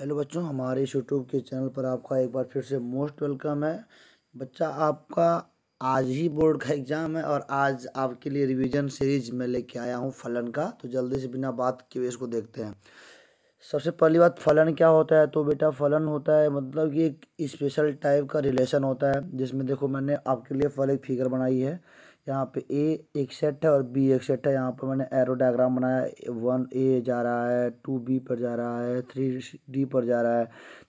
hello बच्चों हमारे इस यूट्यूब के चैनल पर आपका एक बार फिर से मोस्ट वेलकम है बच्चा आपका आज ही बोर्ड का एग्ज़ाम है और आज आपके लिए रिवीजन सीरीज में लेके आया हूँ फलन का तो जल्दी से बिना बात वे इसको देखते हैं सबसे पहली बात फलन क्या होता है तो बेटा फलन होता है मतलब कि एक स्पेशल टाइप का रिलेशन होता है जिसमें देखो मैंने आपके लिए फल एक फिगर बनाई है यहाँ पे ए एक सेट है और बी एक सेट है यहाँ पर मैंने एरो डायग्राम बनाया वन ए जा रहा है टू बी पर जा रहा है थ्री डी पर जा रहा है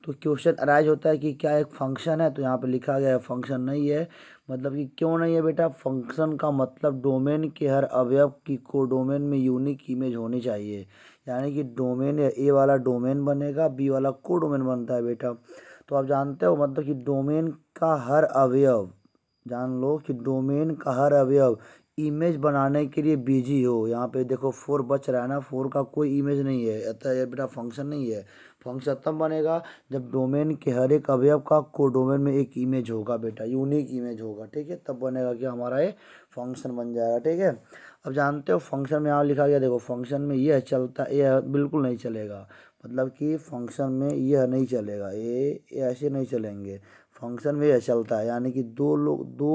तो क्वेश्चन अराइज होता है कि क्या एक फंक्शन है तो यहाँ पे लिखा गया है फंक्शन नहीं है मतलब कि क्यों नहीं है बेटा फंक्शन का मतलब डोमेन के हर अवयव की को डोमेन में यूनिक इमेज होनी चाहिए यानी कि डोमेन ए वाला डोमेन बनेगा बी वाला को डोमेन बनता है बेटा तो आप जानते हो मतलब कि डोमेन का हर अवयव जान लो कि डोमेन का हर अवयव इमेज बनाने के लिए बिजी हो यहाँ पे देखो फोर बच रहा है ना फोर का कोई इमेज नहीं है अतः ये बेटा फंक्शन नहीं है फंक्शन तब बनेगा जब डोमेन के हर एक अवयव का को डोमेन में एक इमेज होगा बेटा यूनिक इमेज होगा ठीक है तब बनेगा कि हमारा ये फंक्शन बन जाएगा ठीक है अब जानते हो फंक्शन में यहाँ लिखा गया देखो फंक्शन में यह चलता यह बिल्कुल नहीं चलेगा मतलब कि फंक्शन में यह नहीं चलेगा ये ऐसे नहीं चलेंगे फंक्शन में यह चलता है यानी कि दो लोग दो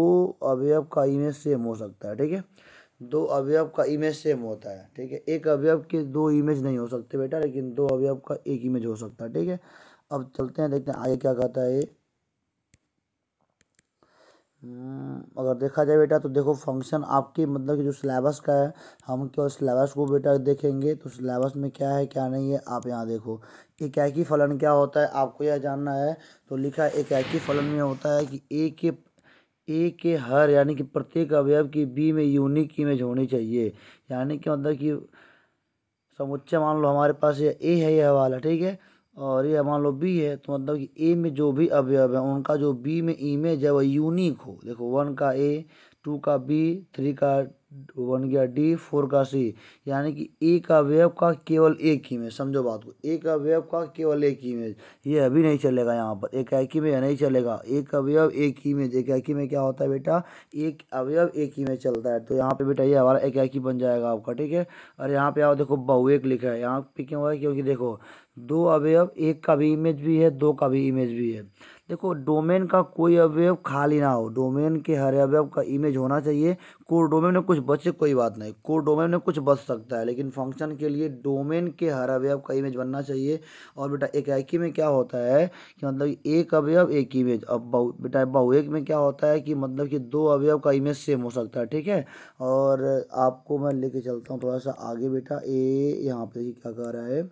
अवयव का इमेज सेम हो सकता है ठीक है दो अवयव का इमेज सेम होता है ठीक है एक अवयव के दो इमेज नहीं हो सकते बेटा लेकिन दो अवयव का एक इमेज हो सकता है ठीक है अब चलते हैं देखते हैं आगे क्या कहता है हम्म, अगर देखा जाए बेटा तो देखो फंक्शन आपकी मतलब कि जो सिलेबस का है हम केवल सिलेबस को बेटा देखेंगे तो सिलेबस में क्या है क्या नहीं है आप यहाँ देखो एक एक ही फलन क्या होता है आपको यह जानना है तो लिखा एक एक ही फलन में होता है कि ए के ए के हर यानी कि प्रत्येक अवयव की बी में यूनिक इमेज होनी चाहिए यानी कि मतलब कि समुच्चय मान लो हमारे पास ये ए है यह वाला ठीक है और ये मान लो बी है तो मतलब कि ए में जो भी अवयव है उनका जो बी में इमेज है वह यूनिक हो देखो वन का ए टू का बी थ्री का वन गया डी फोर का सी यानी कि ए का अवयव का केवल एक इमेज समझो बात को ए का अवयव का केवल एक इमेज ये अभी नहीं चलेगा यहाँ पर एक एक में नहीं चलेगा एक अवयव एक इमेज एक एक में क्या होता है बेटा एक अवयव एक इमेज चलता है तो यहाँ पे बेटा ये हमारा एक एक बन जाएगा आपका ठीक है और यहाँ पे आओ देखो बहुएक लिखा है यहाँ पे क्यों है क्योंकि देखो दो अवयव एक का भी इमेज भी है दो का भी इमेज भी है देखो डोमेन का कोई अवयव खाली ना हो डोमेन के हर अवयव का इमेज होना चाहिए कोर डोमेन में कुछ बचे कोई बात नहीं कोर डोमेन में कुछ बच सकता है लेकिन फंक्शन के लिए डोमेन के हर अवयव का इमेज बनना चाहिए और बेटा एक एकी में क्या होता है कि मतलब एक अवयव एक इमेज अब बहु बेटा बहुएक में क्या होता है कि मतलब कि दो अवयव का इमेज सेम हो सकता है ठीक है और आपको मैं लेके चलता हूँ थोड़ा सा आगे बेटा ए यहाँ पे क्या कह रहा है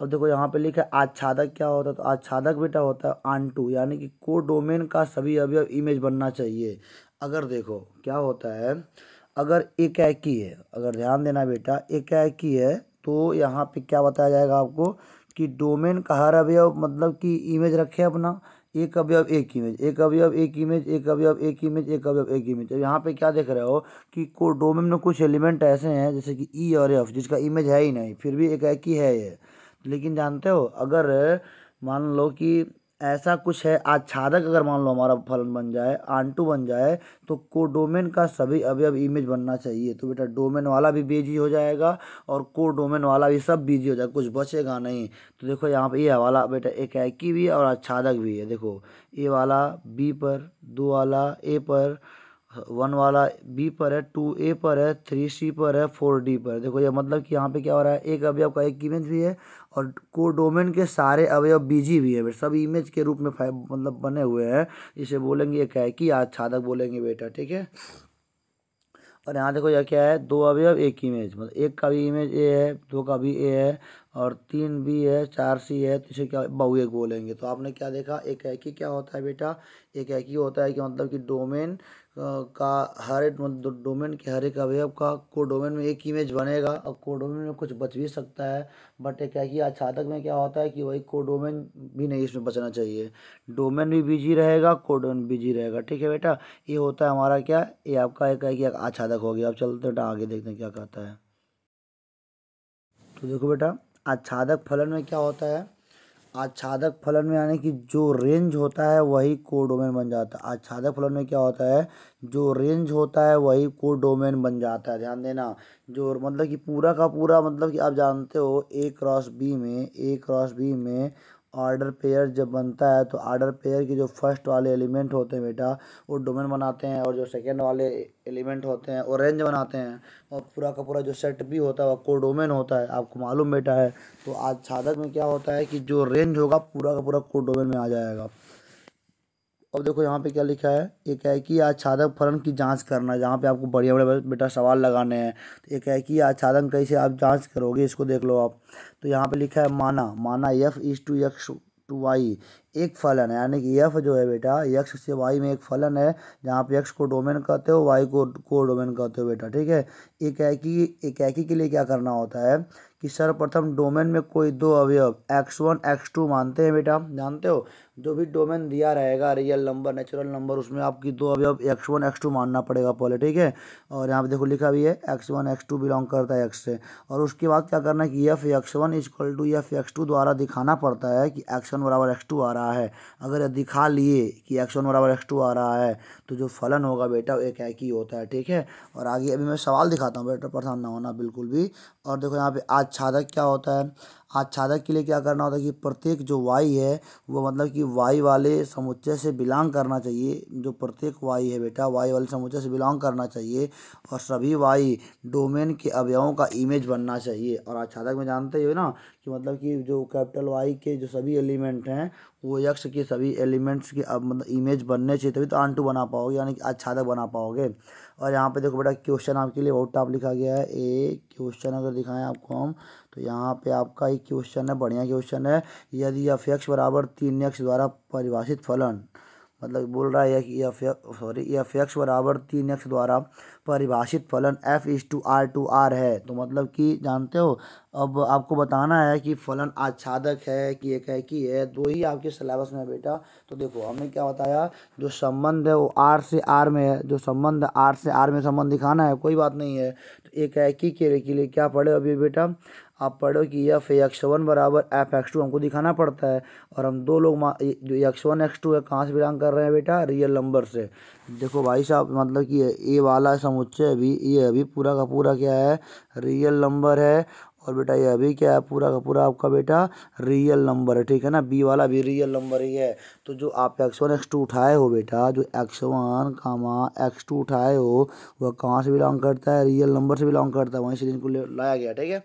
अब देखो यहाँ पे लिखा है आच्छादक क्या होता है तो आच्छादक बेटा होता है आंटू यानी कि को डोमेन का सभी अभी अब इमेज बनना चाहिए अगर देखो क्या होता है अगर एक एक ही है अगर ध्यान देना बेटा एक एक ही है तो यहाँ पे क्या बताया जाएगा आपको कि डोमेन का हर अवयव मतलब कि इमेज रखे अपना एक अवयव एक इमेज एक अवयव एक इमेज एक अवयव एक इमेज एक अवयव एक इमेज अब यहाँ पे क्या देख रहे हो कि को डोमेन में कुछ एलिमेंट ऐसे हैं जैसे कि ई e और एफ जिसका इमेज है ही नहीं फिर भी एक एक ही है ये लेकिन जानते हो अगर मान लो कि ऐसा कुछ है आच्छादक अगर मान लो हमारा फलन बन जाए आंटू बन जाए तो कोडोमेन का सभी अब इमेज बनना चाहिए तो बेटा डोमेन वाला भी बीजी हो जाएगा और कोडोमेन वाला भी सब बीजी हो जाएगा कुछ बचेगा नहीं तो देखो यहाँ पे ये वाला बेटा एक ऐकी भी है और आच्छादक भी है देखो ए वाला बी पर दो वाला ए पर वन वाला बी पर है टू ए पर है थ्री सी पर है फोर डी पर देखो ये मतलब कि यहाँ पे क्या हो रहा है एक अभी का एक इमेज भी है और कोडोमेन के सारे अवयव बीजी भी है सब इमेज के रूप में मतलब बने हुए हैं इसे बोलेंगे क्या है कि आच्छादक बोलेंगे बेटा ठीक है और यहाँ देखो यह क्या है दो अवयव एक इमेज मतलब एक का भी इमेज ए है दो का भी ए है और तीन बी है चार सी है तो इसे क्या एक बोलेंगे तो आपने क्या देखा एक है कि क्या होता है बेटा एक है कि होता है कि मतलब कि डोमेन का हर एक मतलब डोमेन के हर एक अवयव का को डोमेन में एक इमेज बनेगा और को डोमेन में कुछ बच भी सकता है बट क्या कि आच्छादक में क्या होता है कि वही को डोमेन भी नहीं इसमें बचना चाहिए डोमेन भी बिजी रहेगा को डोमेन बिजी रहेगा ठीक है बेटा ये होता है हमारा क्या ये आपका एक है कि आच्छादक हो गया अब चलते बेटा आगे देखते हैं क्या कहता है तो देखो बेटा आच्छादक फलन में क्या होता है आच्छादक फलन में यानी कि जो रेंज होता है वही कोडोमेन बन जाता है आच्छादक फलन में क्या होता है जो रेंज होता है वही कोडोमेन बन जाता है ध्यान देना जो मतलब कि पूरा का पूरा मतलब कि आप जानते हो ए क्रॉस बी में ए क्रॉस बी में ऑर्डर पेयर जब बनता है तो ऑर्डर पेयर के जो फर्स्ट वाले एलिमेंट होते हैं बेटा वो डोमेन बनाते हैं और जो सेकेंड वाले एलिमेंट होते हैं वो रेंज बनाते हैं और पूरा का पूरा जो सेट भी होता है वो को डोमेन होता है आपको मालूम बेटा है तो आज छादक में क्या होता है कि जो रेंज होगा पूरा का पूरा को डोमेन में आ जाएगा अब देखो यहाँ पे क्या लिखा है एक है कि आच्छादक फलन की जांच करना जहाँ पे आपको बढ़िया बड़े बेटा सवाल लगाने हैं तो एक है कि आच्छादन कैसे आप जांच करोगे इसको देख लो आप तो यहाँ पे लिखा है माना माना F is to X to Y एक फलन है यानी कि यफ जो है बेटा यक्ष से वाई में एक फलन है जहाँ पे यक्ष को डोमेन कहते हो वाई को को डोमेन कहते हो बेटा ठीक है एक एकी एक एकी के लिए क्या करना होता है कि सर्वप्रथम डोमेन में कोई दो अवयव एक्स वन एक्स टू मानते हैं बेटा जानते हो जो भी डोमेन दिया रहेगा रियल नंबर नेचुरल नंबर उसमें आपकी दो अवयव एक्स वन एक्स टू मानना पड़ेगा पहले ठीक है और यहाँ पे देखो लिखा भी है X one X two belong करता है एक्स से और उसके बाद क्या करना है कि F X one is equal to F X two द्वारा दिखाना पड़ता है कि एक्स वन बराबर एक्स टू आ रहा है रहा है अगर दिखा लिए कि एक्स वन बराबर एक्स टू आ रहा है तो जो फलन होगा बेटा वो एक एक ही होता है ठीक है और आगे अभी मैं सवाल दिखाता हूँ बेटा परेशान ना होना बिल्कुल भी और देखो यहाँ पे आच्छादक क्या होता है आच्छादक के लिए क्या करना होता है कि प्रत्येक जो वाई है वो मतलब कि वाई वाले समुच्चय से बिलोंग करना चाहिए जो प्रत्येक वाई है बेटा वाई वाले समुच्चय से बिलोंग करना चाहिए और सभी वाई डोमेन के अवयवों का इमेज बनना चाहिए और आच्छादक में जानते हो ना कि मतलब कि जो कैपिटल वाई के जो सभी एलिमेंट हैं वो यक्ष के सभी एलिमेंट्स के मतलब इमेज बनने चाहिए तभी तो आंटू बना पाओगे यानी कि आच्छादक बना पाओगे और यहाँ पे देखो बेटा क्वेश्चन आपके लिए बहुत टॉप लिखा गया है एक क्वेश्चन अगर दिखाएं आपको हम तो यहाँ पे आपका एक क्वेश्चन है बढ़िया क्वेश्चन है यदि एफ एक्स बराबर तीन एक्स द्वारा परिभाषित फलन मतलब बोल रहा है कि सॉरी एफ एक्स बराबर तीन एक्स द्वारा परिभाषित फलन F is to R to R है तो मतलब कि जानते हो अब आपको बताना है कि फलन आच्छादक है कि एक है कि है दो ही आपके सिलेबस में बेटा तो देखो हमने क्या बताया जो संबंध है वो आर से आर में है जो संबंध आर से आर में संबंध दिखाना है कोई बात नहीं है तो एक है कि के लिए क्या पढ़े अभी बेटा आप पढ़ो कि एफ एक्स वन बराबर एफ एक्स टू हमको दिखाना पड़ता है और हम दो लोग जो एक्स वन एक्स टू है कहाँ से बिलोंग कर रहे हैं बेटा रियल नंबर से देखो भाई साहब मतलब कि ए वाला समुच्चय अभी ये अभी पूरा का पूरा क्या है रियल नंबर है और बेटा ये अभी क्या है पूरा का पूरा आपका बेटा रियल नंबर है ठीक है ना बी वाला भी रियल नंबर ही है तो जो आप एक्स वन एक्स टू उठाए हो बेटा जो X one comma X two उठाए हो वह कहाँ से बिलोंग करता है रियल नंबर से बिलोंग करता है वहीं से इनको लाया गया ठीक है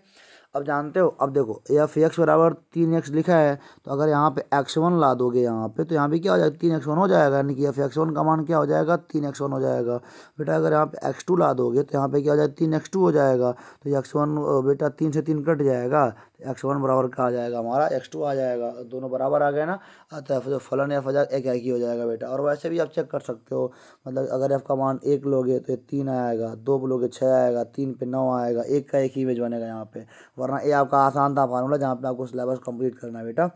अब जानते हो अब देखो एफ एक्स बराबर तीन एक्स लिखा है तो अगर यहाँ पे एक्स वन ला दोगे यहाँ पे तो यहाँ पे क्या हो जाएगा तीन एक्स वन हो जाएगा यानी कि एफ एक्स वन का मान क्या हो जाएगा तीन एक्स वन हो जाएगा बेटा अगर यहाँ पे एक्स टू ला दोगे तो यहाँ पे क्या हो जाएगा तीन एक्स टू हो जाएगा तो एक्स वन बेटा तीन से तीन कट जाएगा तो एक्स वन बराबर का आ जाएगा हमारा एक्स टू आ जाएगा तो दोनों बराबर आ गए ना तो जो फलन एफ हजार एक एक ही हो जाएगा बेटा और वैसे भी आप चेक कर सकते हो मतलब अगर एफ का मान एक लोगे तो तीन आएगा दो लोगे छः आएगा तीन पे नौ आएगा एक का एक ही इमेज बनेगा यहाँ पे वरना ये आपका आसान था फार्मूला जहाँ पे आपको सिलेबस कंप्लीट करना है बेटा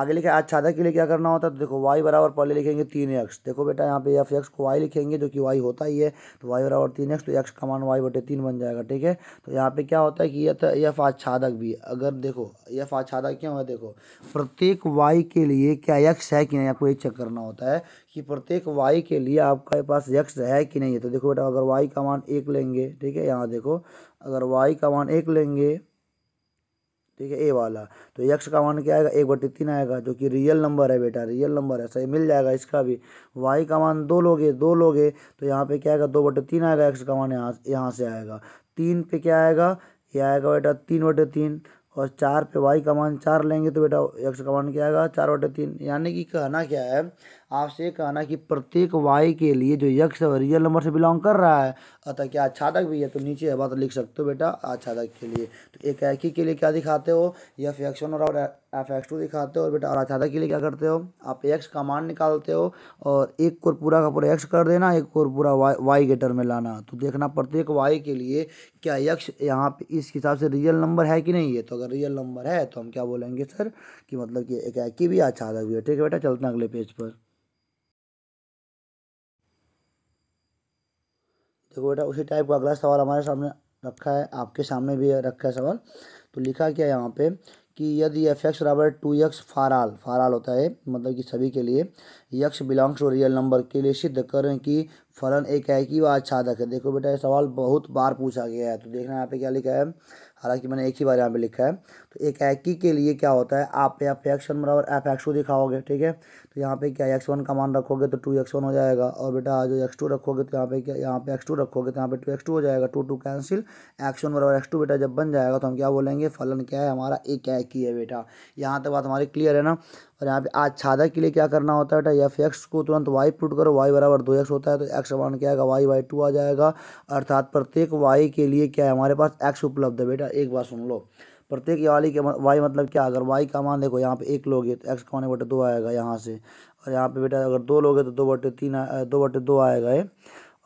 आगे लिखे आच्छादक के लिए क्या करना होता है तो देखो वाई बराबर पहले लिखेंगे तीन एक्स देखो बेटा यहाँ पे एफ एक्स को वाई लिखेंगे जो कि वाई होता ही है तो वाई बराबर तीन एक्स तो एक्स का मान वाई बटे तीन बन जाएगा ठीक है तो यहाँ पे क्या होता है कि यह एफ आच्छादक भी अगर देखो एफ आच्छादक क्यों है देखो प्रत्येक वाई के लिए क्या यक्स है कि नहीं आपको ये चेक करना होता है कि प्रत्येक वाई के लिए आपके पास यक्स है कि नहीं है तो देखो बेटा अगर वाई का मान एक लेंगे ठीक है यहाँ देखो अगर वाई का मान एक लेंगे ठीक है ए वाला तो यक्ष का मान क्या आएगा एक बटे तीन आएगा जो कि रियल नंबर है बेटा रियल नंबर है सही मिल जाएगा इसका भी वाई का मान दो लोगे दो लोगे तो यहाँ पे क्या आएगा दो बटे तीन आएगा यक्ष का मान यहाँ यहाँ से आएगा तीन पे क्या आएगा ये आएगा बेटा तीन बटे तीन और चार पे वाई का मान चार लेंगे तो बेटा यक्ष का मान क्या आएगा चार बटे तीन यानी कि कहना क्या है आपसे कहना कि प्रत्येक वाई के लिए जो यक्ष रियल नंबर से बिलोंग कर रहा है अतः क्या अच्छादक भी है तो नीचे है बात लिख सकते हो बेटा अच्छादक के लिए तो एक ऐकी के लिए क्या दिखाते हो यफ एक्स वन और एफ एक्स टू दिखाते हो और बेटा और अच्छादक के लिए क्या करते हो आप एक्स का मान निकालते हो और एक को पूरा का पूरा एक्स कर देना एक और पूरा वाई वाई के टर्म में लाना तो देखना प्रत्येक वाई के लिए क्या यक्ष यहाँ पे इस हिसाब से रियल नंबर है कि नहीं है तो अगर रियल नंबर है तो हम क्या बोलेंगे सर कि मतलब कि एक भी अच्छादक भी है ठीक है बेटा चलते हैं अगले पेज पर देखो तो बेटा उसी टाइप का अगला सवाल हमारे सामने रखा है आपके सामने भी रखा है सवाल तो लिखा क्या है यहाँ पे कि यदि एफ एक्स बराबर टू यक्स फाराल फाराल होता है मतलब कि सभी के लिए X belongs to real number के लिए सिद्ध करें कि फलन एक है कि वह आच्छादक है देखो बेटा ये सवाल बहुत बार पूछा गया है तो देखना यहाँ पे क्या लिखा है हालांकि मैंने एक ही बार यहाँ पे लिखा है तो एक एकी के लिए क्या होता है आप यहाँ पे एक्स वन बराबर एफ एक्स टू दिखाओगे ठीक है तो यहाँ पे क्या एक्स वन का मान रखोगे तो टू एक्स वन हो जाएगा और बेटा जो एक्स टू रखोगे तो यहाँ पे क्या यहाँ पे एक्स टू रखोगे तो यहाँ पे टू एक्स टू हो जाएगा two two cancel X one बराबर एक्स टू बेटा जब बन जाएगा तो हम क्या बोलेंगे फलन क्या है हमारा एक ऐकी है बेटा यहाँ तक बात हमारी क्लियर है ना और यहाँ पे आच्छादक के लिए क्या करना होता है बेटा एफ एक्स को तुरंत वाई पुट करो वाई बराबर दो एक्स होता है तो एक्स वन क्या आएगा वाई वाई टू आ जाएगा अर्थात प्रत्येक वाई के लिए क्या है हमारे पास एक्स उपलब्ध है बेटा एक बार सुन लो प्रत्येक वाली के वाई मतलब क्या अगर वाई का मान देखो यहाँ पे एक लोगे तो एक्स का मान बटे दो आएगा यहाँ से और यहाँ पे बेटा अगर दो लोगे तो दो बटे तीन दो बटे दो आएगा ये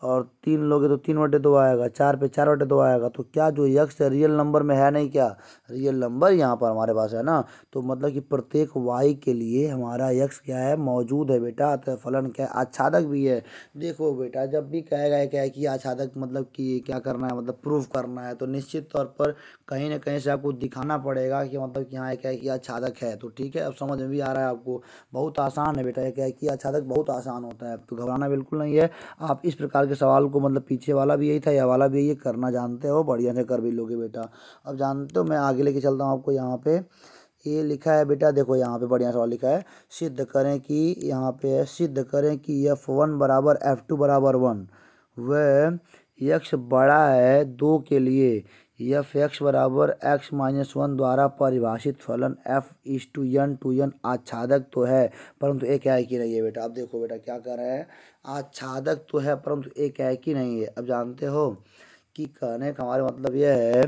और तीन लोगे तो तीन बटे दो आएगा चार पे चार बटे दो आएगा तो क्या जो यक्ष है रियल नंबर में है नहीं क्या रियल नंबर यहाँ पर हमारे पास है ना तो मतलब कि प्रत्येक वाई के लिए हमारा यक्ष क्या है मौजूद है बेटा तो फलन क्या है आच्छादक भी है देखो बेटा जब भी कहेगा क्या है कि आच्छादक मतलब कि क्या करना है मतलब प्रूफ करना है तो निश्चित तौर पर कहीं ना कहीं से आपको दिखाना पड़ेगा कि मतलब कि हाँ क्या है कि आच्छादक है तो ठीक है अब समझ में भी आ रहा है आपको बहुत आसान है बेटा क्या है कि आच्छादक बहुत आसान होता है तो घबराना बिल्कुल नहीं है आप इस प्रकार बाहर के सवाल को मतलब पीछे वाला भी यही था यह वाला भी यही करना जानते हो बढ़िया से कर भी लोगे बेटा अब जानते हो मैं आगे लेके चलता हूँ आपको यहाँ पे ये लिखा है बेटा देखो यहाँ पे बढ़िया सवाल लिखा है सिद्ध करें कि यहाँ पे सिद्ध करें कि एफ वन बराबर एफ टू बराबर वन वह यक्ष बड़ा है दो के लिए यफ एक्स बराबर एक्स माइनस वन द्वारा परिभाषित फलन एफ इस टू यन टू यन आच्छादक तो है परंतु एक है कि नहीं है बेटा अब देखो बेटा क्या कर रहे हैं आच्छादक तो है परंतु एक है कि नहीं है अब जानते हो कि कहने का हमारे मतलब यह है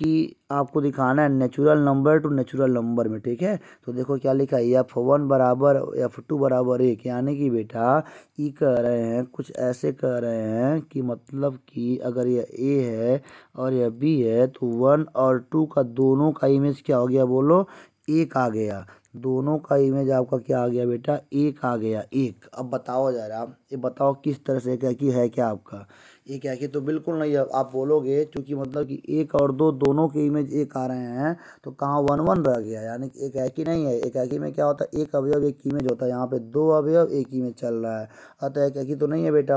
कि आपको दिखाना है natural number to natural number में ठीक है तो देखो क्या लिखा है एफ वन बराबर एफ टू बराबर एक यानी कि बेटा ये कह रहे हैं कुछ ऐसे कह रहे हैं कि मतलब कि अगर यह ए है और यह बी है तो वन और टू का दोनों का इमेज क्या हो गया बोलो एक आ गया दोनों का इमेज आपका क्या आ गया बेटा एक आ गया एक अब बताओ जरा ये बताओ किस तरह से क्या कि है क्या आपका ये क्या कि तो बिल्कुल नहीं है आप बोलोगे क्योंकि मतलब कि एक और दो दोनों के इमेज एक आ रहे हैं तो कहाँ वन वन रह गया यानी कि एक एक ही नहीं है एक एक ही में क्या होता है एक अवयव एक इमेज होता है यहाँ पे दो अवयव एक ही में चल रहा है अतः एक एक ही तो नहीं है बेटा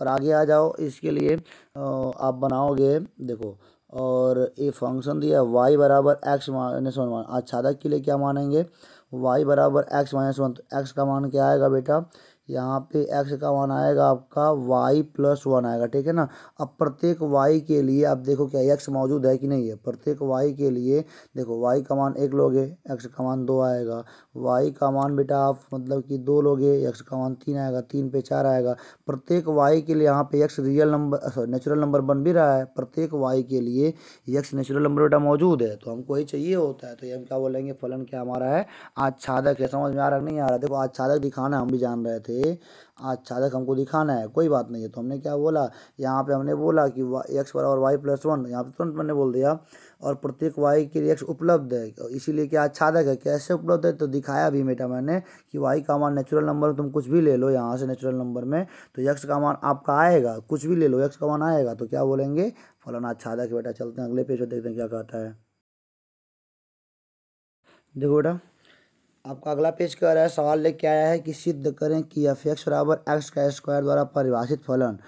और आगे आ जाओ इसके लिए आप बनाओगे देखो और ये फंक्शन दिया वाई बराबर एक्स माइनस वन वन आच्छादक के लिए क्या मानेंगे वाई बराबर एक्स माइनस वन तो एक्स का मान क्या आएगा बेटा यहाँ पे x का वन आएगा आपका y प्लस वन आएगा ठीक है ना अब प्रत्येक y के लिए आप देखो क्या x मौजूद है कि नहीं है प्रत्येक y के लिए देखो y का मान एक लोगे x का मान दो आएगा y का मान बेटा आप मतलब कि दो लोगे x का मान तीन आएगा तीन पे चार आएगा प्रत्येक y के लिए यहाँ पे x real number sorry natural number बन भी रहा है प्रत्येक y के लिए x नेचुरल नंबर बेटा मौजूद है तो हमको ही चाहिए होता है तो ये हम क्या बोलेंगे फलन क्या हमारा है आच्छादक है समझ में आ रहा नहीं आ रहा देखो आच्छादक दिखाना हम भी जान रहे थे थे अच्छा अचानक हमको दिखाना है कोई बात नहीं है तो हमने क्या बोला यहाँ पे हमने बोला कि एक्स बराबर वाई प्लस वन यहाँ पे तुरंत मैंने बोल दिया और प्रत्येक वाई के लिए एक्स उपलब्ध है इसीलिए क्या अच्छा आच्छादक है कैसे उपलब्ध है तो दिखाया भी बेटा मैंने कि वाई का मान नेचुरल नंबर तुम कुछ भी ले लो यहाँ से नेचुरल नंबर में तो यक्स का मान आपका आएगा कुछ भी ले लो यक्स का मान आएगा तो क्या बोलेंगे फलाना अच्छा आच्छादक बेटा चलते हैं अगले पेज पर देखते हैं क्या कहता है देखो बेटा आपका अगला पेज क्या रहा है सवाल लेके आया है कि सिद्ध करें कि एफ एक्स बराबर एक्स का स्क्वायर द्वारा परिभाषित फलन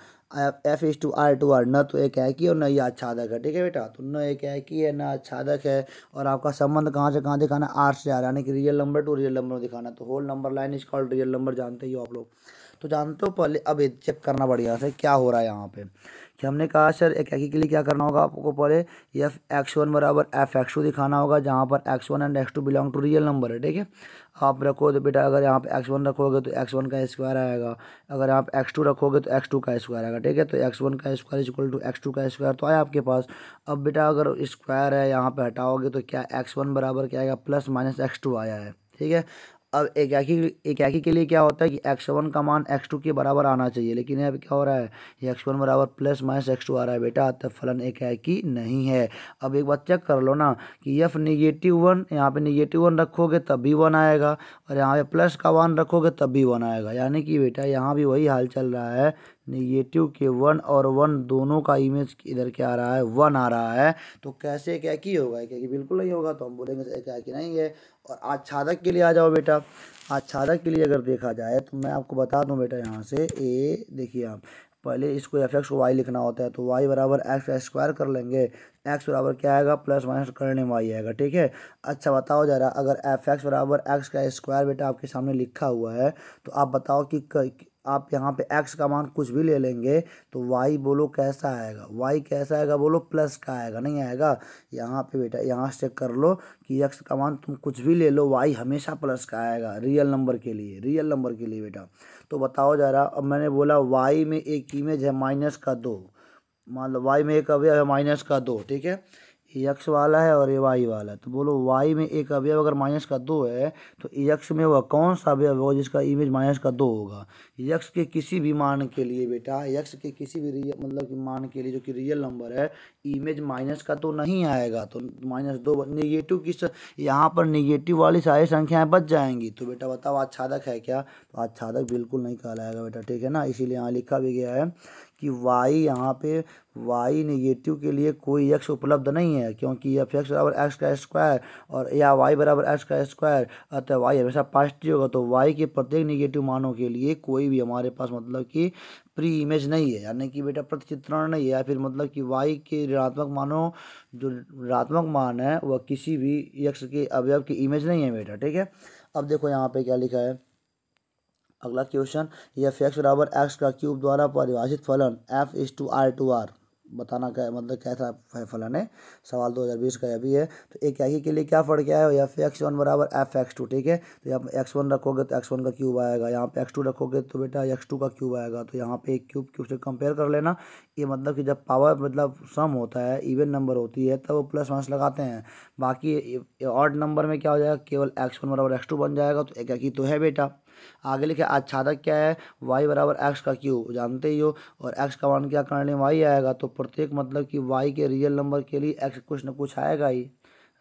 F is to R to R न तो एक है कि और न ये आच्छादक है ठीक है बेटा तो न एक है कि है न आच्छादक है और आपका संबंध कहाँ से कहाँ दिखाना है आर से आर यानी कि real number to real number दिखाना तो whole number line is called real number जानते ही हो आप लोग तो जानते हो पहले अब चेक करना बढ़िया से क्या हो रहा है यहाँ पे कि हमने कहा सर एक एक के लिए क्या करना होगा आपको पहले एफ एक्स वन बराबर एफ एक्स टू दिखाना होगा जहाँ पर X one and X two belong to real number है ठीक है आप रखो तो बेटा अगर यहाँ पे एक्स वन रखोगे तो एक्स वन का स्क्वायर आएगा अगर आप एक्स टू रखोगे तो एक्स टू का स्क्वायर आएगा ठीक है तो एक्स वन का square equal to X two का स्क्वायर तो आया आपके पास अब बेटा अगर स्क्वायर है यहाँ पे हटाओगे तो क्या एक्स वन बराबर क्या आएगा प्लस माइनस एक्स टू आया है ठीक है अब एकाकी एकाकी के लिए क्या होता है कि एक्स वन का मान एक्स टू के बराबर आना चाहिए लेकिन अब क्या हो रहा है ये एक्स वन बराबर प्लस माइनस एक्स टू आ रहा है बेटा तब तो फलन एकाकी नहीं है अब एक बार चेक कर लो ना कि यफ निगेटिव वन यहाँ पे निगेटिव वन रखोगे तब भी वन आएगा और यहाँ पे प्लस का वन रखोगे तब भी वन आएगा यानी कि बेटा यहाँ भी वही हाल चल रहा है निगेटिव के वन और वन दोनों का इमेज इधर क्या आ रहा है वन आ रहा है तो कैसे क्या की होगा क्या कि बिल्कुल नहीं होगा तो हम बोलेंगे क्या कि नहीं है और आच्छादक के लिए आ जाओ बेटा आच्छादक के लिए अगर देखा जाए तो मैं आपको बता दूं बेटा यहाँ से ए देखिए आप पहले इसको एफ एक्स वाई लिखना होता है तो वाई बराबर एक्स स्क्वायर कर लेंगे एक्स बराबर क्या आएगा प्लस माइनस करने वाई आएगा ठीक है अच्छा बताओ जरा अगर एफ एक्स बराबर एक्स का स्क्वायर बेटा आपके सामने लिखा हुआ है तो आप बताओ कि आप यहाँ पे एक्स का मान कुछ भी ले लेंगे तो वाई बोलो कैसा आएगा वाई कैसा आएगा बोलो प्लस का आएगा नहीं आएगा यहाँ पे बेटा यहाँ से चेक कर लो कि एक्स का मान तुम कुछ भी ले लो वाई हमेशा प्लस का आएगा रियल नंबर के लिए रियल नंबर के लिए बेटा तो बताओ जा रहा अब मैंने बोला वाई में एक इमेज है माइनस का दो मान लो वाई में एक अवे है माइनस का दो ठीक है यक्ष वाला है और ये वाई वाला है तो बोलो वाई में एक अवयव अगर माइनस का दो है तो यक्ष में वह कौन सा अवयव होगा जिसका इमेज माइनस का दो होगा यक्ष के किसी भी मान के लिए बेटा यक्ष के किसी भी रियल मतलब कि मान के लिए जो कि रियल नंबर है इमेज माइनस का तो नहीं आएगा तो माइनस दो निगेटिव किस यहाँ पर निगेटिव वाली सारी संख्याएँ बच जाएंगी तो बेटा बताओ आच्छादक है क्या तो आच्छादक बिल्कुल नहीं कहलाएगा बेटा ठीक है ना इसीलिए यहाँ लिखा भी गया है कि वाई यहाँ पे वाई निगेटिव के लिए कोई एक्स उपलब्ध नहीं है क्योंकि एफ एक्स बराबर एक्स का स्क्वायर और या वाई बराबर एक्स का स्क्वायर अतः वाई हमेशा पॉजिटिव होगा तो वाई के प्रत्येक निगेटिव मानों के लिए कोई भी हमारे पास मतलब कि प्री इमेज नहीं है यानी कि बेटा प्रतिचित्रण नहीं है या फिर मतलब कि वाई के ऋणात्मक मानों जो ऋणात्मक मान है वह किसी भी यक्ष के अवयव की इमेज नहीं है बेटा ठीक है अब देखो यहाँ पे क्या लिखा है अगला क्वेश्चन एफ एक्स बराबर एक्स का क्यूब द्वारा परिभाषित फलन F is to R to R बताना क्या मतलब कैसा है फलन है सवाल दो हज़ार बीस का यह भी है तो एक ही के लिए क्या फर्क क्या है एफ एक्स वन बराबर एफ एक्स टू ठीक है तो यहाँ एक्स वन रखोगे तो एक्स वन का क्यूब आएगा यहाँ पे एक्स टू रखोगे तो बेटा एक्स टू का क्यूब आएगा तो यहाँ पे एक क्यूब क्यूब से कंपेयर कर लेना ये मतलब कि जब पावर मतलब सम होता है इवन नंबर होती है तब तो वो प्लस माइनस लगाते हैं बाकी ऑड नंबर में क्या हो जाएगा केवल एक्स वन बराबर एक्स टू बन जाएगा तो एक तो है बेटा आगे लिखे आच्छादक क्या है वाई बराबर एक्स का क्यू जानते ही हो और एक्स का मान क्या करने वाई आएगा तो प्रत्येक मतलब कि वाई के रियल नंबर के लिए एक्स कुछ ना कुछ आएगा ही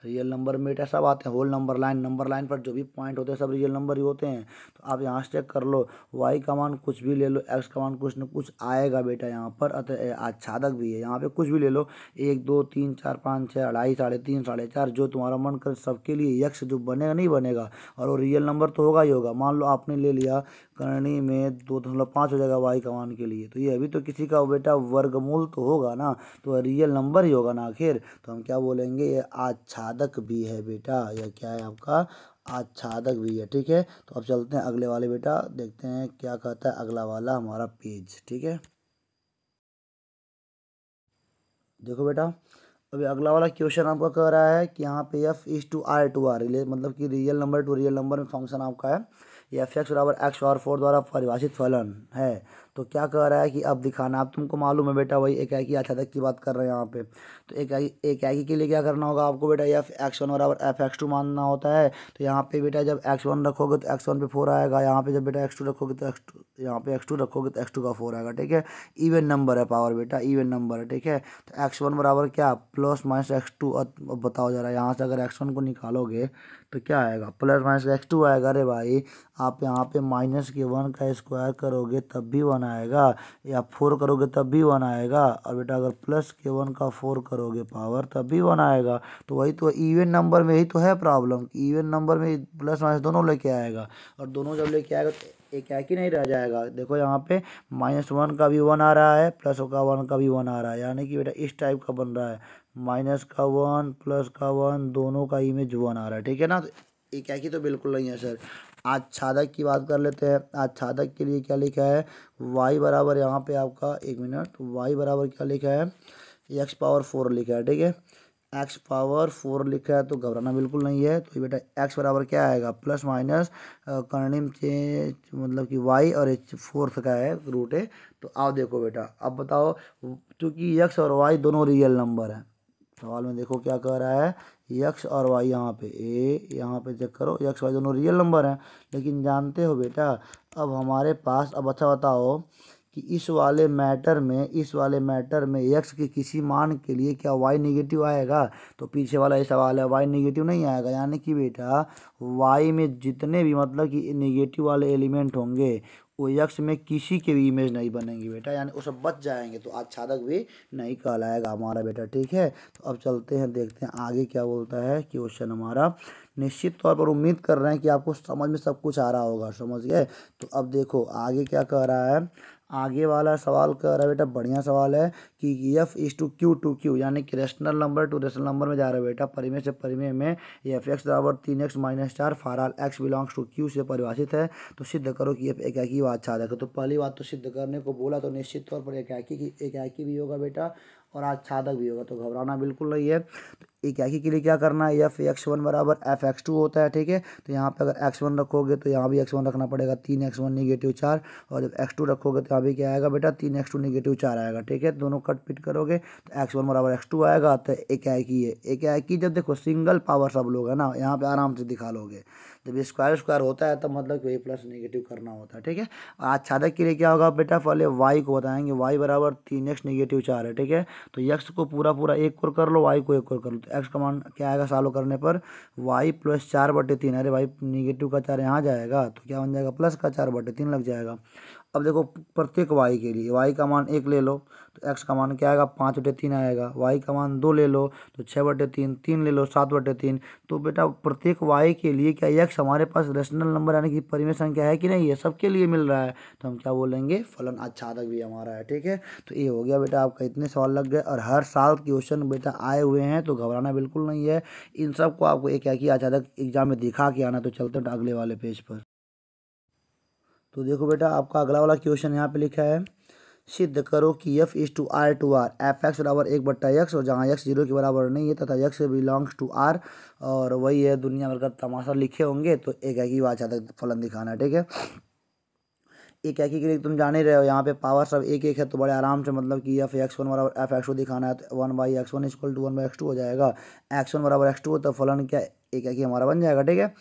रियल नंबर मीटर सब आते हैं whole number line number line पर जो भी पॉइंट होते हैं सब रियल नंबर ही होते हैं तो आप यहाँ से चेक कर लो वाई का मान कुछ भी ले लो एक्स का मान कुछ न कुछ आएगा बेटा यहाँ पर अतः आच्छादक भी है यहाँ पे कुछ भी ले लो एक दो तीन चार पाँच छः अढ़ाई साढ़े तीन साढ़े चार जो तुम्हारा मन कर सबके लिए यक्ष जो बनेगा नहीं बनेगा और वो रियल नंबर तो होगा ही होगा मान लो आपने ले लिया करणी में दो दशमलव पाँच हो जाएगा वाई मान के लिए तो ये अभी तो किसी का बेटा वर्गमूल तो होगा ना तो रियल नंबर ही होगा ना आखिर तो हम क्या बोलेंगे ये आच्छादक भी है बेटा यह क्या है आपका आच्छादक भी है ठीक है तो अब चलते हैं अगले वाले बेटा देखते हैं क्या कहता है अगला वाला हमारा पेज ठीक है देखो बेटा अभी अगला वाला क्वेश्चन आपका कह रहा है कि यहाँ पे F is to R to R रिले मतलब कि real number to real number में फंक्शन आपका है ये एफ एक्स बराबर एक्स और फोर द्वारा परिभाषित फलन है तो क्या कह रहा है कि अब दिखाना आप तुमको मालूम है बेटा वही एक की अच्छा तक की बात कर रहे हैं यहाँ पे तो एक एक के लिए क्या करना होगा आपको बेटा एफ एक्स वन बराबर एफ एक्स टू मानना होता है तो यहाँ पे बेटा जब एक्स वन रखोगे तो एक्स वन पे फोर आएगा यहाँ पे जब बेटा एक्स टू रखोगे तो एक्स टू यहाँ पे एक्स टू रखोगे तो एक्स टू का फोर आएगा ठीक है इवेंट नंबर है पावर बेटा इवेंट नंबर है ठीक है तो एक्स वन बराबर क्या plus plus minus X two अब बताओ जरा यहाँ से अगर एक्स वन को निकालोगे तो क्या आएगा प्लस माइनस एक्स टू आएगा अरे भाई आप यहाँ पे माइनस के वन का स्क्वायर करोगे तब भी वन आएगा या फोर करोगे तब भी वन आएगा और बेटा अगर प्लस के वन का फोर करोगे पावर तब भी वन आएगा तो वही तो इवन नंबर में ही तो है प्रॉब्लम इवन नंबर में प्लस माइनस दोनों लेके आएगा और दोनों जब लेके आएगा तो एक एक ही नहीं रह जाएगा देखो यहाँ पे माइनस वन का भी वन आ रहा है प्लस का वन का भी वन आ रहा है यानी कि बेटा इस टाइप का बन रहा है माइनस का वन प्लस का वन दोनों का इमेज वन आ रहा है ठीक है ना तो एक एक ही तो बिल्कुल नहीं है सर आच्छादक की बात कर लेते हैं आच्छादक के लिए क्या लिखा है वाई बराबर यहाँ पे आपका एक मिनट वाई बराबर क्या लिखा है एक्स पावर फोर लिखा है ठीक है एक्स पावर फोर लिखा है तो घबराना बिल्कुल नहीं है तो ये बेटा एक्स बराबर क्या आएगा प्लस माइनस कर्णिम चेंज मतलब कि वाई और एच फोर्थ का है रूट है तो आओ देखो बेटा अब बताओ चूँकि एक्स और वाई दोनों रियल नंबर हैं सवाल में देखो क्या कह रहा है यक्ष और वाई यहाँ पे ए यहाँ पे चेक करो यक्ष वाई दोनों रियल नंबर हैं लेकिन जानते हो बेटा अब हमारे पास अब अच्छा बताओ कि इस वाले मैटर में इस वाले मैटर में यक्ष के किसी मान के लिए क्या वाई निगेटिव आएगा तो पीछे वाला ये सवाल है वाई निगेटिव नहीं आएगा यानी कि बेटा वाई में जितने भी मतलब कि निगेटिव वाले एलिमेंट होंगे वो यक्ष में किसी के भी इमेज नहीं बनेंगी बेटा यानी वो सब बच जाएंगे तो आच्छादक भी नहीं कहलाएगा हमारा बेटा ठीक है तो अब चलते हैं देखते हैं आगे क्या बोलता है क्वेश्चन हमारा निश्चित तौर पर उम्मीद कर रहे हैं कि आपको समझ में सब कुछ आ रहा होगा समझ गए तो अब देखो आगे क्या कह रहा है आगे वाला सवाल कह रहा है बेटा बढ़िया सवाल है कि F is to Q to Q यानी कि rational number to rational number में जा रहा है बेटा परिमेय से परिमेय में एफ एक्स बराबर तीन एक्स माइनस चार for all X belongs to Q से परिभाषित है तो सिद्ध करो कि एफ एकाकी वाचाद है तो पहली बात तो सिद्ध करने को बोला तो निश्चित तौर पर एकाकी की एकाकी भी होगा बेटा और आच्छादक भी होगा तो घबराना बिल्कुल नहीं है तो एक आखी के लिए क्या करना है एफ एक्स वन बराबर एफ एक्स टू होता है ठीक है तो यहाँ पे अगर एक्स वन रखोगे तो यहाँ भी एक्स वन रखना पड़ेगा तीन एक्स वन निगेटिव चार और जब एक्स टू रखोगे तो यहाँ भी क्या आएगा बेटा तीन एक्स टू निगेटिव चार आएगा ठीक है दोनों कट पिट करोगे तो एक्स वन बराबर एक्स टू आएगा तो एक आयकी है एक आयकी जब देखो सिंगल पावर सब लोग है ना यहाँ पर आराम से दिखा लोगे जब स्क्वायर स्क्वायर होता है तब मतलब कि प्लस निगेटिव करना होता है ठीक है आच्छादक के लिए क्या होगा बेटा पहले वाई को बताएंगे वाई बराबर तीन एक्स निगेटिव चार है ठीक है तो यक्स को पूरा पूरा एक और कर लो वाई को एक और कर लो तो एक्स का मान क्या आएगा सालो करने पर वाई प्लस चार बटे तीन अरे वाई निगेटिव का चार यहाँ जाएगा तो क्या बन जाएगा प्लस का चार बटे तीन लग जाएगा अब देखो प्रत्येक वाई के लिए वाई का मान एक ले लो तो एक्स का मान क्या आएगा पाँच बटे तीन आएगा वाई का मान दो ले लो तो छः बटे तीन तीन ले लो सात बटे तीन तो बेटा प्रत्येक वाई के लिए क्या एक्स हमारे पास रेशनल नंबर यानी कि परिमेय संख्या है कि नहीं ये सबके लिए मिल रहा है तो हम क्या बोलेंगे फलन अच्छादक भी हमारा है ठीक है तो ये हो गया बेटा आपका इतने सवाल लग गए और हर साल क्वेश्चन बेटा आए हुए हैं तो घबराना बिल्कुल नहीं है इन सबको आपको एक एक ही आच्छादक एग्जाम में दिखा के आना तो चलते हैं अगले वाले पेज पर तो देखो बेटा आपका अगला वाला क्वेश्चन यहाँ पे लिखा है सिद्ध करो कि F is to R to R F X बराबर एक बट्टा यक्स और जहाँ यक्स जीरो के बराबर नहीं है तथा यक्स बिलोंग्स टू आर और वही है दुनिया भर का तमाशा लिखे होंगे तो एक एक ही वाचा फलन दिखाना ठीक है एक एक के लिए तुम जान ही रहे हो यहाँ पे पावर सब एक एक है तो बड़े आराम से मतलब कि एफ एक्स वन बराबर एफ एक्स टू दिखाना है तो one by X one equal to one by X two हो जाएगा एक्स वन बराबर एक्स टू तो फलन क्या एक एक ही हमारा बन जाएगा ठीक है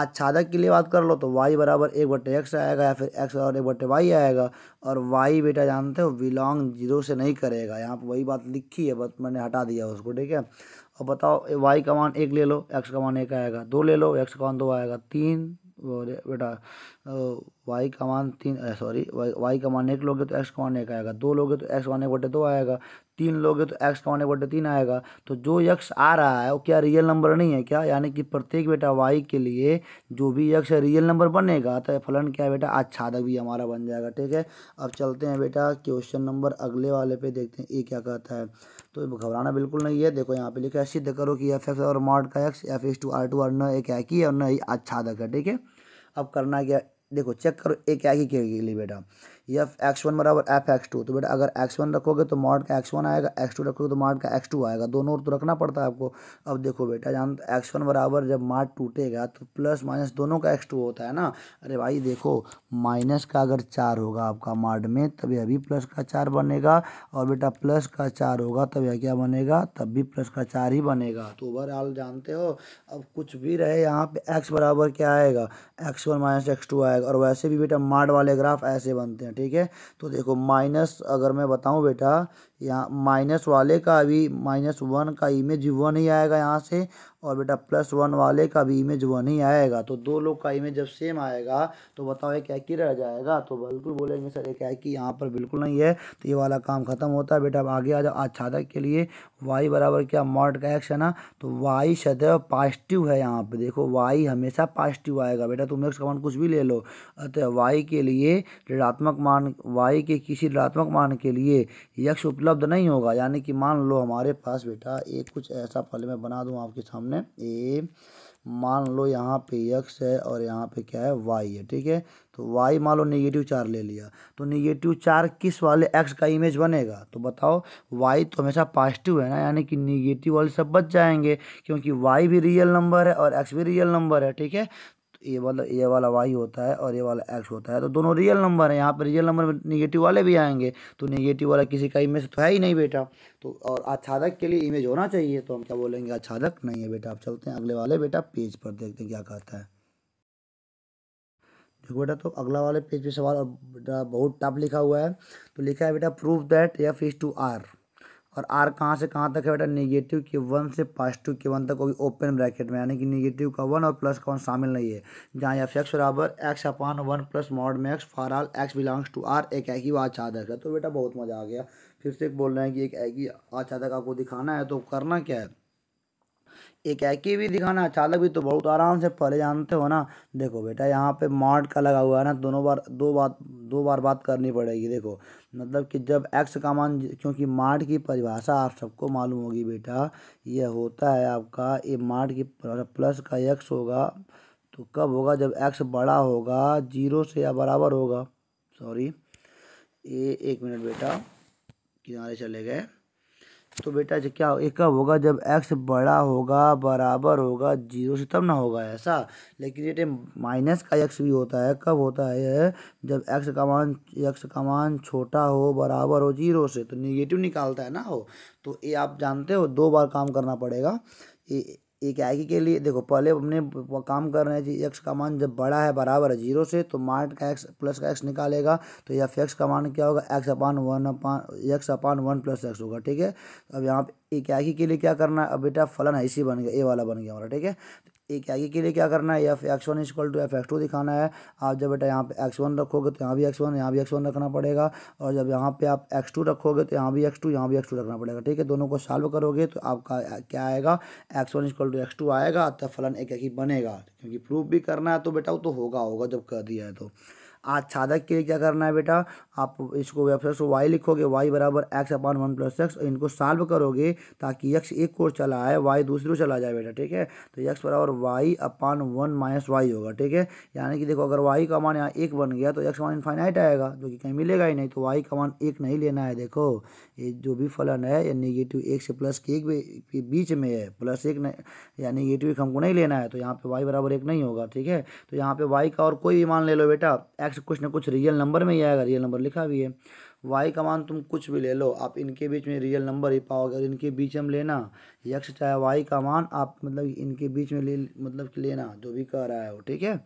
आच्छादक के लिए बात कर लो तो वाई बराबर एक बट्टे एक्स आएगा या फिर एक्स बराबर एक बट्टे वाई आएगा और वाई बेटा जानते हो बिलोंग जीरो से नहीं करेगा यहाँ पर वही बात लिखी है बस मैंने हटा दिया उसको ठीक है और बताओ वाई का मान एक ले लो एक्स का मान एक आएगा दो ले लो एक्स का मान दो आएगा तीन बेटा वाई का मान तीन सॉरी वाई का मान एक लोगे तो एक्स का मान एक आएगा दो लोगे तो एक्स का मान एक बटे दो आएगा तीन लोगे तो एक्स का मान एक बटे तीन आएगा तो जो यक्ष आ रहा है वो क्या रियल नंबर नहीं है क्या यानी कि प्रत्येक बेटा वाई के लिए जो भी यक्ष रियल नंबर बनेगा तो फलन क्या है बेटा आच्छादक भी हमारा बन जाएगा ठीक है अब चलते हैं बेटा क्वेश्चन नंबर अगले वाले पे देखते हैं ये क्या कहता है तो घबराना बिल्कुल नहीं है देखो यहाँ पे लिखा है सिद्ध करो कि एफ एक्स और मॉड का X F is to R to R न एक एक ही और न ही अच्छा दक है ठीक है अब करना क्या देखो चेक करो एक एक ही के लिए बेटा ये एक्स वन बराबर एफ एक्स टू तो बेटा अगर एक्स वन रखोगे तो मॉड का एक्स वन आएगा एक्स टू रखोगे तो मॉड का एक्स टू आएगा दोनों तो रखना पड़ता है आपको अब देखो बेटा जान एक्स वन बराबर जब मॉड टूटेगा तो प्लस माइनस दोनों का एक्स टू होता है ना अरे भाई देखो माइनस का अगर चार होगा आपका मॉड में तभी अभी प्लस का चार बनेगा और बेटा प्लस का चार होगा तब यह क्या बनेगा तब भी प्लस का चार ही बनेगा तो ओवरऑल जानते हो अब कुछ भी रहे यहाँ पे एक्स बराबर क्या आएगा X one minus X two आएगा और वैसे भी बेटा मॉड वाले ग्राफ ऐसे बनते हैं ठीक है तो देखो माइनस अगर मैं बताऊं बेटा यहाँ माइनस वाले का भी माइनस वन का इमेज वन ही आएगा यहाँ से और बेटा प्लस वन वाले का भी इमेज वन ही आएगा तो दो लोग का इमेज जब सेम आएगा तो बताओ एक एक ही रह जाएगा तो बिल्कुल बोलेंगे सर एक एक ही यहाँ पर बिल्कुल नहीं है तो ये वाला काम खत्म होता है बेटा अब आगे आ जाओ आच्छादक के लिए वाई बराबर क्या मॉड का एक्स है ना तो वाई सदैव पॉजिटिव है यहाँ पर देखो वाई हमेशा पॉजिटिव आएगा बेटा तुम एक्स कमान कुछ भी ले लो अतः वाई के लिए ऋणात्मक मान वाई के किसी ऋणात्मक मान के लिए यक्ष उपलब्ध उपलब्ध नहीं होगा यानी कि मान लो हमारे पास बेटा एक कुछ ऐसा फल मैं बना दूँ आपके सामने ए मान लो यहाँ पे यक्स है और यहाँ पे क्या है वाई है ठीक है तो वाई मान लो निगेटिव चार ले लिया तो निगेटिव चार किस वाले एक्स का इमेज बनेगा तो बताओ वाई तो हमेशा पॉजिटिव है ना यानी कि निगेटिव वाले सब बच जाएंगे क्योंकि वाई भी रियल नंबर है और एक्स भी रियल नंबर है ठीक है ये वाला ये वाला वाई होता है और ये वाला एक्स होता है तो दोनों रियल नंबर हैं यहाँ पर रियल नंबर में निगेटिव वाले भी आएंगे तो निगेटिव वाला किसी का इमेज तो है ही नहीं बेटा तो और आच्छादक के लिए इमेज होना चाहिए तो हम क्या बोलेंगे आच्छादक नहीं है बेटा आप चलते हैं अगले वाले बेटा पेज पर देखते हैं क्या कहता है देखो बेटा तो अगला वाले पेज पर सवाल बेटा बहुत टफ लिखा हुआ है तो लिखा है बेटा proof that F is to R और आर कहाँ से कहाँ तक है बेटा नेगेटिव के वन से पॉजिटिव के वन तक वो भी ओपन ब्रैकेट में यानी कि नेगेटिव का वन और प्लस का वन शामिल नहीं है जहाँ एफ एक्स बराबर X upon one plus mod में X for all X belongs to R एक है वो वह आचादक है तो बेटा बहुत मजा आ गया फिर से बोल रहे हैं कि एक है कि आचादक आपको दिखाना है तो करना क्या है एक एक भी दिखाना चालक भी तो बहुत आराम से पहले जानते हो ना देखो बेटा यहाँ पे मार्ट का लगा हुआ है ना दोनों बार दो बात दो बार बात करनी पड़ेगी देखो मतलब कि जब एक्स का मान क्योंकि मार्ट की परिभाषा आप सबको मालूम होगी बेटा यह होता है आपका ये मार्ट की प्लस का एक्स होगा तो कब होगा जब एक्स बड़ा होगा जीरो से या बराबर होगा सॉरी ये एक मिनट बेटा किनारे चले गए तो बेटा जो क्या एक कब होगा जब एक्स बड़ा होगा बराबर होगा जीरो से तब ना होगा ऐसा लेकिन ये टाइम माइनस का एक्स भी होता है कब होता है जब एक्स का मान एक्स का मान छोटा हो बराबर हो जीरो से तो निगेटिव निकालता है ना हो तो ये आप जानते हो दो बार काम करना पड़ेगा ये इकाई के लिए देखो पहले हमने काम कर रहे हैं जी एक्स का मान जब बड़ा है बराबर है जीरो से तो मार्ट का एक्स प्लस का एक्स निकालेगा तो फिर एक्स का मान क्या होगा X upon one upon X upon one plus X होगा ठीक है अब यहाँ पे इकाई के लिए क्या करना है अब बेटा फलन ऐसी बन गया ए वाला बन गया हमारा ठीक है एक आगे के लिए क्या करना है F X one is equal to F X two दिखाना है आप जब बेटा यहाँ पे एक्स वन रखोगे तो यहाँ भी एक्स वन यहाँ भी एक्स वन रखना पड़ेगा और जब यहाँ पे आप एक्स टू रखोगे तो यहाँ भी एक्स टू यहाँ भी एक्स टू रखना पड़ेगा ठीक है दोनों को सॉल्व करोगे तो आपका क्या आएगा X one is equal to X two आएगा तो फलन एक एक ही बनेगा क्योंकि प्रूफ भी करना है तो बेटा वो तो होगा होगा जब कर दिया है तो आच्छादक के लिए क्या करना है बेटा आप इसको वेबसाइट से वाई लिखोगे वाई बराबर X upon one plus X इनको सॉल्व करोगे ताकि यक्स एक को चला आए वाई दूसरे को चला जाए बेटा ठीक है तो यक्स बराबर Y upon one minus Y होगा ठीक है यानी कि देखो अगर वाई का मान यहाँ एक बन गया तो यक्स मान इनफाइनाइट आएगा जो कि कहीं मिलेगा ही नहीं तो वाई का मान एक नहीं लेना है देखो ये जो भी फलन है या निगेटिव एक से प्लस के एक बीच में है प्लस एक या निगेटिव एक हमको नहीं लेना है तो यहाँ पे वाई बराबर एक नहीं होगा ठीक है तो यहाँ पे वाई का और कोई भी मान ले लो बेटा एक्स से कुछ ना कुछ रियल नंबर में ही आएगा रियल नंबर लिखा भी है वाई का मान तुम कुछ भी ले लो आप इनके बीच में रियल नंबर ही पाओगे और इनके बीच हम लेना यक्ष चाहे वाई का मान आप मतलब इनके बीच में ले मतलब लेना जो भी कह रहा है वो ठीक है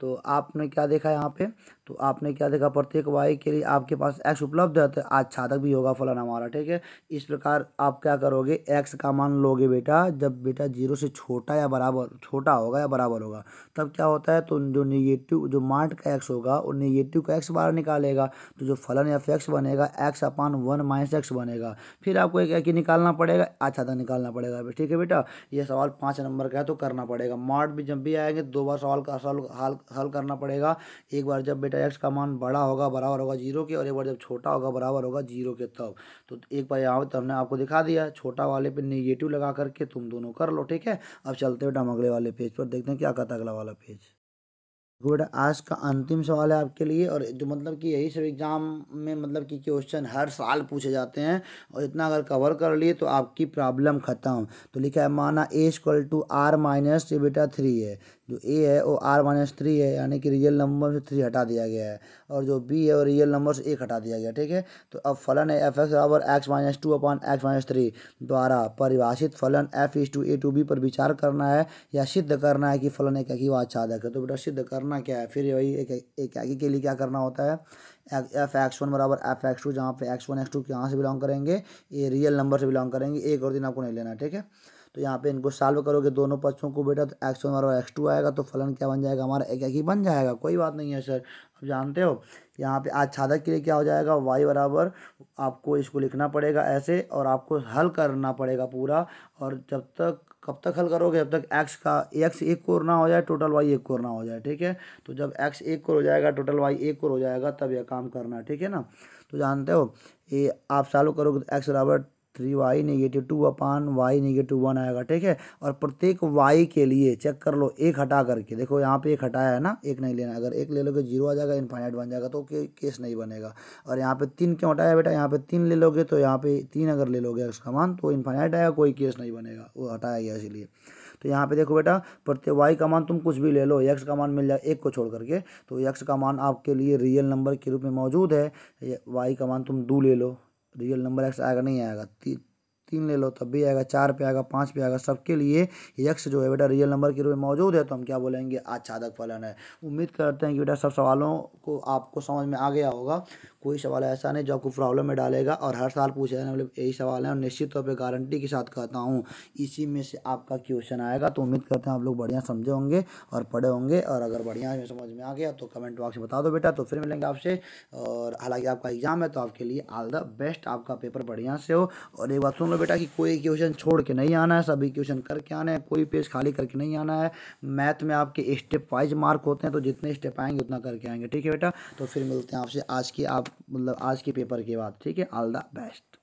तो आपने क्या देखा यहाँ पे तो आपने क्या देखा प्रत्येक वाई के लिए आपके पास एक्स उपलब्ध है तो आच्छादक भी होगा फलन हमारा ठीक है इस प्रकार आप क्या करोगे एक्स का मान लोगे बेटा जब बेटा जीरो से छोटा या बराबर छोटा होगा या बराबर होगा तब क्या होता है तो जो निगेटिव जो मार्ट का एक्स होगा वो निगेटिव का एक्स बाहर निकालेगा तो जो फलन या एक्स बनेगा X upon one minus X बनेगा फिर आपको एक एक निकालना पड़ेगा आच्छादक निकालना पड़ेगा ठीक है बेटा ये सवाल पाँच नंबर का है तो करना पड़ेगा मार्ट भी जब भी आएंगे दो बार सवाल का सवाल हाल हल करना पड़ेगा एक बार जब बेटा एक्स का मान बड़ा होगा बराबर होगा जीरो के और एक बार जब छोटा होगा बराबर होगा जीरो के तब तो एक बार यहाँ तो हमने आपको दिखा दिया छोटा वाले पे निगेटिव लगा करके तुम दोनों कर लो ठीक है अब चलते बेटा हम अगले वाले पेज पर देखते हैं क्या कहता अगला वाला पेज देखो बेटा आज का अंतिम सवाल है आपके लिए और जो मतलब कि यही सब एग्ज़ाम में मतलब कि क्वेश्चन हर साल पूछे जाते हैं और इतना अगर कवर कर लिए तो आपकी प्रॉब्लम ख़त्म तो लिखा है माना A equal to R minus बेटा थ्री है जो ए है वो आर माइनस थ्री है यानी कि रियल नंबर से थ्री हटा दिया गया है और जो बी है वो रियल नंबर से एक हटा दिया गया ठीक है तो अब फलन है एफ एक्स बराबर X minus two upon X minus three द्वारा परिभाषित फलन F is to A to B पर विचार करना है या सिद्ध करना है कि फलन एक आच्छादक है तो बेटा सिद्ध करना क्या है फिर वही एक एक आगे के लिए क्या करना होता है एफ एक्स वन बराबर एफ एक्स टू जहाँ पे एक्स वन एक्स टू कहाँ से बिलोंग करेंगे ये रियल नंबर से बिलोंग करेंगे एक और दिन आपको नहीं लेना ठीक है तो यहाँ पे इनको सॉल्व करोगे दोनों पक्षों को बेटा तो एक्स वन और एक्स टू आएगा तो फलन क्या बन जाएगा हमारा एक एक ही बन जाएगा कोई बात नहीं है सर आप जानते हो यहाँ पे आच्छादक के लिए क्या हो जाएगा वाई बराबर आपको इसको लिखना पड़ेगा ऐसे और आपको हल करना पड़ेगा पूरा और जब तक कब तक हल करोगे जब तक एक्स का एक्स एक कोर ना हो जाए टोटल वाई एक कोर ना हो जाए ठीक है तो जब एक्स एक कोर हो जाएगा टोटल वाई एक कोर हो जाएगा तब यह काम करना ठीक है ना तो जानते हो ये आप सॉल्व करोगे तो एक्स बराबर three Y negative two upon Y negative one आएगा ठीक है और प्रत्येक वाई के लिए चेक कर लो एक हटा करके देखो यहाँ पे एक हटाया है ना एक नहीं लेना अगर एक ले लोगे जीरो आ जाएगा इनफाइनाइट बन जाएगा तो के, केस नहीं बनेगा और यहाँ पे तीन क्यों हटाया बेटा यहाँ पे तीन ले लोगे तो यहाँ पे तीन अगर ले लोगे उसका मान तो इनफाइनाइट आएगा कोई केस नहीं बनेगा वो हटाया गया इसीलिए तो यहाँ पे देखो बेटा प्रत्येक वाई का मान तुम कुछ भी ले लो एक्स का मान मिल जाए एक को छोड़ करके तो एक्स का मान आपके लिए रियल नंबर के रूप में मौजूद है वाई का मान तुम दो ले लो रियल नंबर एक्स आएगा नहीं आएगा ती, तीन ले लो तब भी आएगा चार पे आएगा पाँच पे आएगा सबके लिए यक्स जो है बेटा रियल नंबर के रूप में मौजूद है तो हम क्या बोलेंगे आच्छादक फलन है उम्मीद करते हैं कि बेटा सब सवालों को आपको समझ में आ गया होगा कोई सवाल ऐसा नहीं जो आपको प्रॉब्लम में डालेगा और हर साल पूछे जाने वाले यही सवाल है और निश्चित तौर पर गारंटी के साथ कहता हूँ इसी में से आपका क्वेश्चन आएगा तो उम्मीद करते हैं आप लोग बढ़िया समझे होंगे और पढ़े होंगे और अगर बढ़िया समझ में आ गया तो कमेंट बॉक्स में बता दो बेटा तो फिर मिलेंगे आपसे और हालांकि आपका एग्जाम है तो आपके लिए ऑल द बेस्ट आपका पेपर बढ़िया से हो और एक बात सुन लो बेटा कि कोई क्वेश्चन छोड़ के नहीं आना है सभी क्वेश्चन करके आना है कोई पेज खाली करके नहीं आना है मैथ में आपके स्टेप वाइज मार्क होते हैं तो जितने स्टेप आएंगे उतना करके आएंगे ठीक है बेटा तो फिर मिलते हैं आपसे आज की आप मतलब आज के पेपर के बाद ठीक है ऑल द बेस्ट